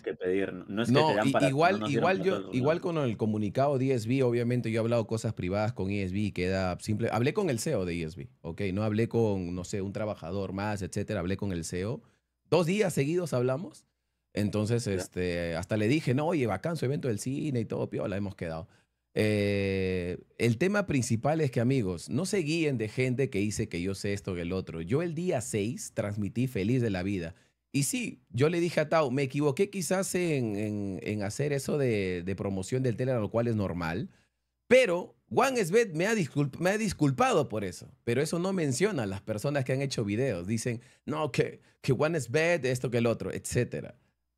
que pedir, no es que te dan para igual, no igual yo, igual con el comunicado de ESB, obviamente yo he hablado cosas privadas con ESB y queda simple. Hablé con el CEO de ESB, ok, no hablé con, no sé, un trabajador más, etcétera, hablé con el CEO. Dos días seguidos hablamos. Entonces, este, hasta le dije, no, oye, bacán su evento del cine y todo, piola, hemos quedado. Eh, el tema principal es que, amigos, no se guíen de gente que dice que yo sé esto que el otro. Yo el día 6 transmití feliz de la vida. Y sí, yo le dije a Tao, me equivoqué quizás en, hacer eso de, promoción del Telegram, lo cual es normal, pero Juan Esbet me ha, disculpado por eso, pero eso no menciona a las personas que han hecho videos. Dicen, no, que, que Juan Esbet, esto que el otro, etc.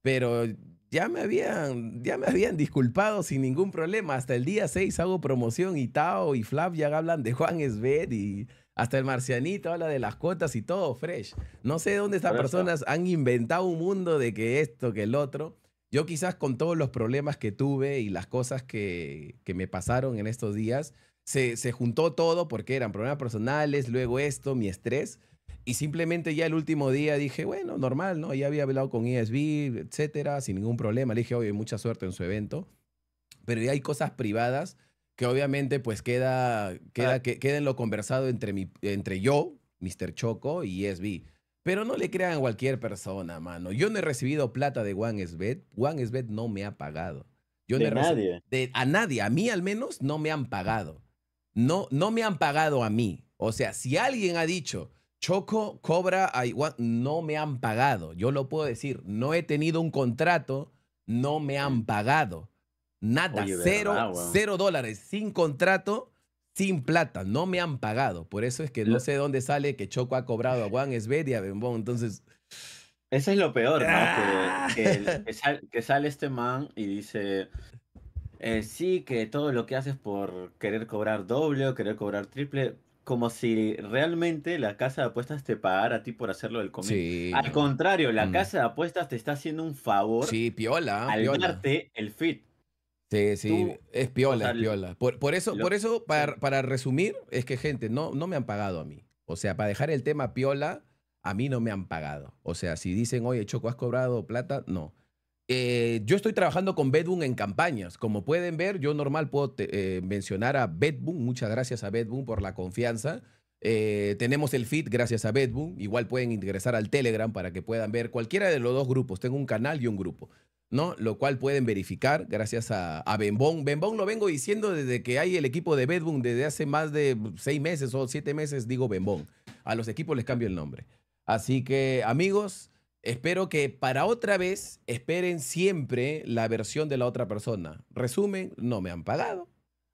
Pero ya me, habían, ya me habían disculpado sin ningún problema. Hasta el día 6 hago promoción y Tao y Flav ya hablan de Juan Esbet y hasta el marcianito habla de las cuotas y todo fresh. No sé dónde estas personas han inventado un mundo de que esto, que el otro. Yo quizás con todos los problemas que tuve y las cosas que, me pasaron en estos días, se, juntó todo porque eran problemas personales, luego esto, mi estrés. Y simplemente ya el último día dije, bueno, normal, ¿no? Ya había hablado con ESB, etcétera, sin ningún problema. Le dije, oye, mucha suerte en su evento. Pero ya hay cosas privadas que obviamente pues queda, queda, que, queda en lo conversado entre, mi, entre yo, Mr. Choco y ESB. Pero no le crean a cualquier persona, mano. Yo no he recibido plata de Juan Juan Esbet no me ha pagado. Yo de nadie. a nadie, a mí al menos, no me han pagado. No, no me han pagado a mí. O sea, si alguien ha dicho, Choco cobra a Juan, no me han pagado. Yo lo puedo decir, no he tenido un contrato, no me han pagado. Nada, cero, cero dólares, sin contrato, sin plata. No me han pagado. Por eso es que no sé dónde sale que Choco ha cobrado a Juan Esbed y Entonces. Eso es lo peor, ¿no? Que, ah. sale este man y dice. Eh, sí, que todo lo que haces por querer cobrar doble o querer cobrar triple, como si realmente la casa de apuestas te pagara a ti por hacerlo del comienzo. Al contrario, la mm. casa de apuestas te está haciendo un favor. Sí, piola. Al darte el fit. Sí, sí, es piola, Por, eso, por eso para, resumir, es que gente, no, no me han pagado a mí. O sea, para dejar el tema piola, a mí no me han pagado. O sea, si dicen, oye, Choco, ¿has cobrado plata? No. Eh, yo estoy trabajando con Bedboom en campañas. Como pueden ver, yo normal puedo eh, mencionar a Bedboom. Muchas gracias a Bedboom por la confianza. Eh, tenemos el feed gracias a Bedboom. Igual pueden ingresar al Telegram para que puedan ver cualquiera de los dos grupos. Tengo un canal y un grupo. ¿no? Lo cual pueden verificar gracias a, a Bembón. Bembón lo vengo diciendo desde que hay el equipo de Bedboom, desde hace más de seis meses o siete meses, digo Bembón. A los equipos les cambio el nombre. Así que, amigos, espero que para otra vez esperen siempre la versión de la otra persona. Resumen, no me han pagado.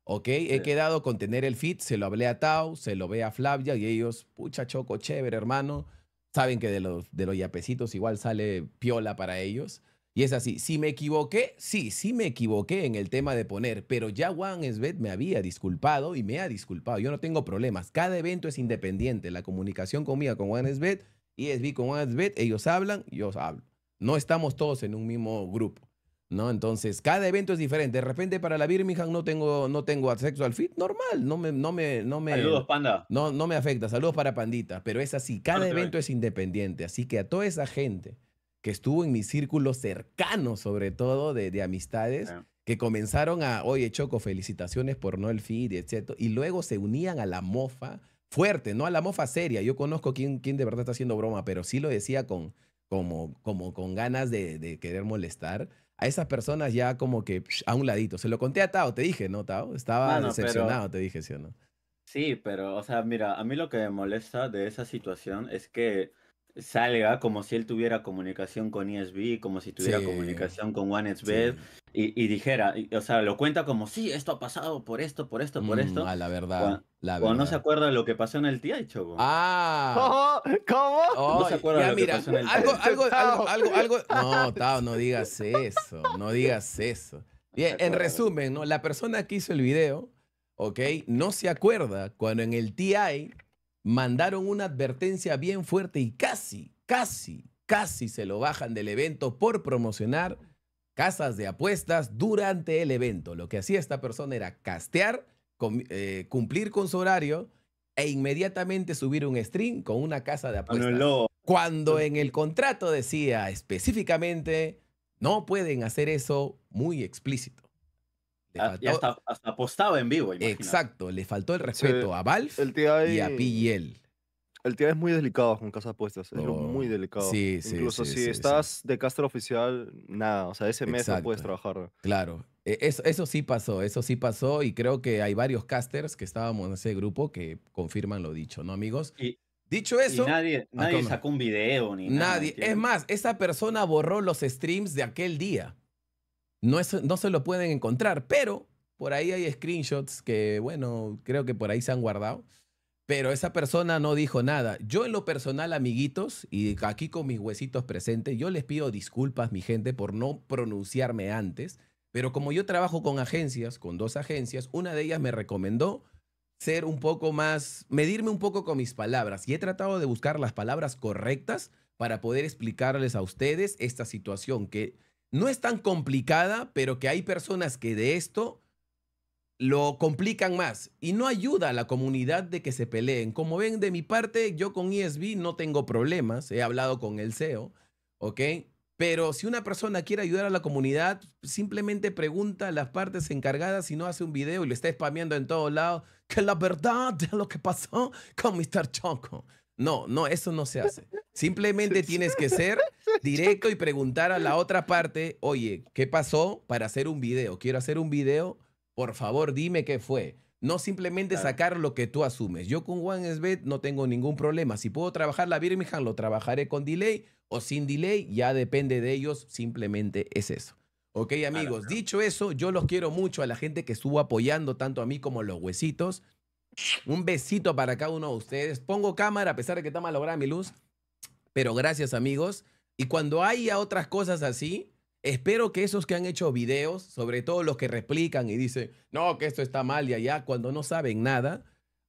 Ok, he quedado con tener el fit, se lo hablé a Tau, se lo ve a Flavia y ellos, pucha choco, chévere, hermano. Saben que de los, de los yapecitos igual sale piola para ellos. Y es así, si me equivoqué, sí, sí me equivoqué en el tema de poner, pero ya Juan Esbet me había disculpado y me ha disculpado. Yo no tengo problemas. Cada evento es independiente. La comunicación conmigo con Juan Esbet, vi e con Juan Esbet, ellos hablan, yo hablo. No estamos todos en un mismo grupo. ¿no? Entonces, cada evento es diferente. De repente para la Birmingham no tengo, no tengo acceso al fit, normal, no me, no me, no me. Saludos, panda. No, no me afecta. Saludos para Pandita. Pero es así, ah, cada evento es independiente. Así que a toda esa gente que estuvo en mi círculo cercano, sobre todo de, amistades, que comenzaron a, oye, Choco, felicitaciones por no el feed, etc. Y luego se unían a la mofa fuerte, no a la mofa seria. Yo conozco quién, quién de verdad está haciendo broma, pero sí lo decía con, como, como con ganas de, querer molestar a esas personas ya como que a un ladito. Se lo conté a Tao, te dije, ¿no, Tao? Estaba decepcionado, te dije, ¿sí o no? Sí, pero, o sea, mira, a mí lo que me molesta de esa situación es que Salga como si él tuviera comunicación con ESB, como si tuviera comunicación con One y, y, dijera, o sea, lo cuenta como, sí, esto ha pasado por esto, por esto, por esto. Ah, la verdad. O, no se acuerda lo que pasó en el TI, choco. Ah. Oh, ¿Cómo? Oh, no se acuerda lo que pasó en el TI Algo, algo, algo, No, Tao, no digas eso, no digas eso. Bien, en resumen, ¿no? La persona que hizo el video, ¿ok? No se acuerda cuando en el TI mandaron una advertencia bien fuerte y casi, casi, casi se lo bajan del evento por promocionar casas de apuestas durante el evento. Lo que hacía esta persona era castear, eh, cumplir con su horario e inmediatamente subir un stream con una casa de ah, apuestas. Cuando en el contrato decía específicamente, no pueden hacer eso muy explícito. Ah, hasta, apostaba en vivo. Exacto, le faltó el respeto a Valve y... a PGL. El tío es muy delicado con casas apuestas, es muy oh, delicado. Incluso si estás de caster oficial, nada, o sea, ese mes no puedes trabajar. Claro, e, eso, sí pasó, eso sí pasó y creo que hay varios casters que estábamos en ese grupo que confirman lo dicho, ¿no, amigos? dicho eso... nadie, ah, sacó un video ni Nadie, es más, esa persona borró los streams de aquel día no, se lo pueden encontrar, pero por ahí hay screenshots que, bueno, creo que por ahí se han guardado. Pero esa persona no dijo nada. Yo en lo personal, amiguitos, y aquí con mis huesitos presentes, yo les pido disculpas, mi gente, por no pronunciarme antes. Pero como yo trabajo con agencias, con dos agencias, una de ellas me recomendó ser un poco más, medirme un poco con mis palabras. Y he tratado de buscar las palabras correctas para poder explicarles a ustedes esta situación que no es tan complicada, pero que hay personas que de esto lo complican más y no ayuda a la comunidad de que se peleen. Como ven, de mi parte, yo con ESB no tengo problemas, he hablado con el CEO, ¿ok? Pero si una persona quiere ayudar a la comunidad, simplemente pregunta a las partes encargadas si no hace un video y lo está spameando en todos lados, que la verdad de lo que pasó con Mr. Choco. No, no, eso no se hace. Simplemente tienes que ser directo y preguntar a la otra parte, oye, ¿qué pasó para hacer un video? Quiero hacer un video, por favor dime qué fue. No simplemente sacar lo que tú asumes. Yo con Juan OneSBet no tengo ningún problema. Si puedo trabajar la Birmingham, lo trabajaré con delay o sin delay, ya depende de ellos, simplemente es eso. Ok, amigos, dicho eso, yo los quiero mucho a la gente que estuvo apoyando tanto a mí como a los huesitos. Un besito para cada uno de ustedes. Pongo cámara a pesar de que está malograda mi luz, pero gracias, amigos. Y cuando haya otras cosas así, espero que esos que han hecho videos, sobre todo los que replican y dicen, no, que esto está mal y allá, cuando no saben nada,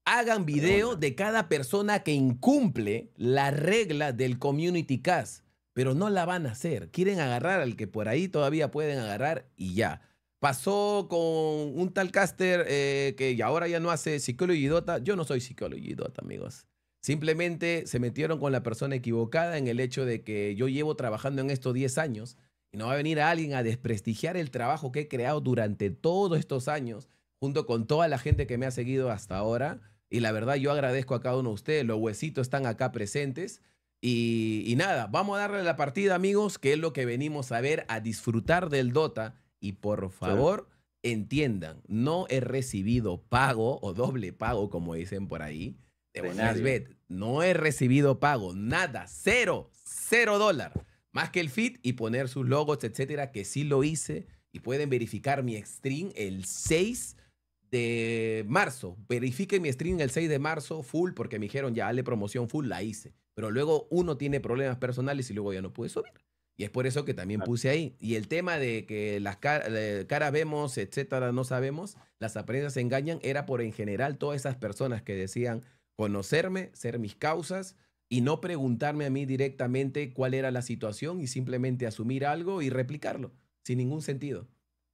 hagan video de cada persona que incumple la regla del community cast, pero no la van a hacer. Quieren agarrar al que por ahí todavía pueden agarrar y ya. Pasó con un tal caster eh, que ahora ya no hace y Dota. Yo no soy y Dota, amigos. Simplemente se metieron con la persona equivocada en el hecho de que yo llevo trabajando en estos 10 años y no va a venir alguien a desprestigiar el trabajo que he creado durante todos estos años, junto con toda la gente que me ha seguido hasta ahora. Y la verdad, yo agradezco a cada uno de ustedes. Los huesitos están acá presentes. Y, nada, vamos a darle la partida, amigos, que es lo que venimos a ver, a disfrutar del Dota. Y por favor, entiendan, no he recibido pago o doble pago, como dicen por ahí de no he recibido pago, nada, cero, cero dólar. Más que el fit y poner sus logos, etcétera, que sí lo hice y pueden verificar mi stream el 6 de marzo. Verifiquen mi stream el 6 de marzo full porque me dijeron ya, le promoción full, la hice. Pero luego uno tiene problemas personales y luego ya no puede subir. Y es por eso que también puse ahí. Y el tema de que las cara eh, caras vemos, etcétera, no sabemos, las apariencias engañan, era por en general todas esas personas que decían, conocerme, ser mis causas y no preguntarme a mí directamente cuál era la situación y simplemente asumir algo y replicarlo sin ningún sentido.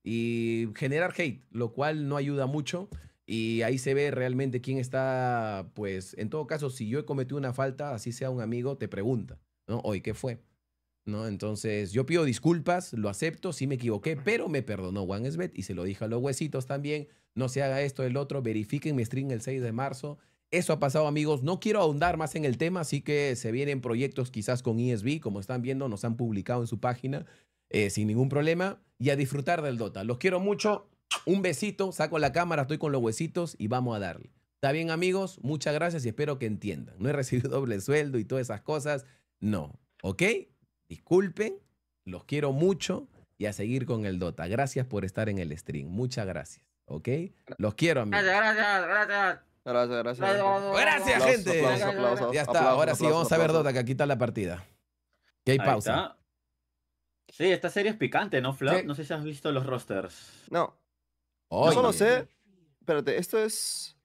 Y generar hate, lo cual no ayuda mucho y ahí se ve realmente quién está, pues en todo caso, si yo he cometido una falta, así sea un amigo, te pregunta, ¿no? hoy ¿qué fue? ¿No? Entonces, yo pido disculpas, lo acepto, sí me equivoqué, pero me perdonó Juan Svet y se lo dije a los huesitos también, no se haga esto, el otro, verifiquen mi stream el 6 de marzo, eso ha pasado amigos, no quiero ahondar más en el tema, así que se vienen proyectos quizás con ESB, como están viendo, nos han publicado en su página eh, sin ningún problema y a disfrutar del Dota. Los quiero mucho, un besito, saco la cámara, estoy con los huesitos y vamos a darle. Está bien amigos, muchas gracias y espero que entiendan. No he recibido doble sueldo y todas esas cosas, no, ¿ok? Disculpen, los quiero mucho y a seguir con el Dota. Gracias por estar en el stream, muchas gracias, ¿ok? Los quiero amigos. Gracias, gracias, gracias. Gracias, gracias. Gracias, gente. ya está, ahora sí, vamos a ver Dota, que aquí está la partida. Que hay pausa. Sí, esta serie es picante, ¿no, Flop? No sé si has visto los rosters. No. Yo solo sé. Espérate, esto es.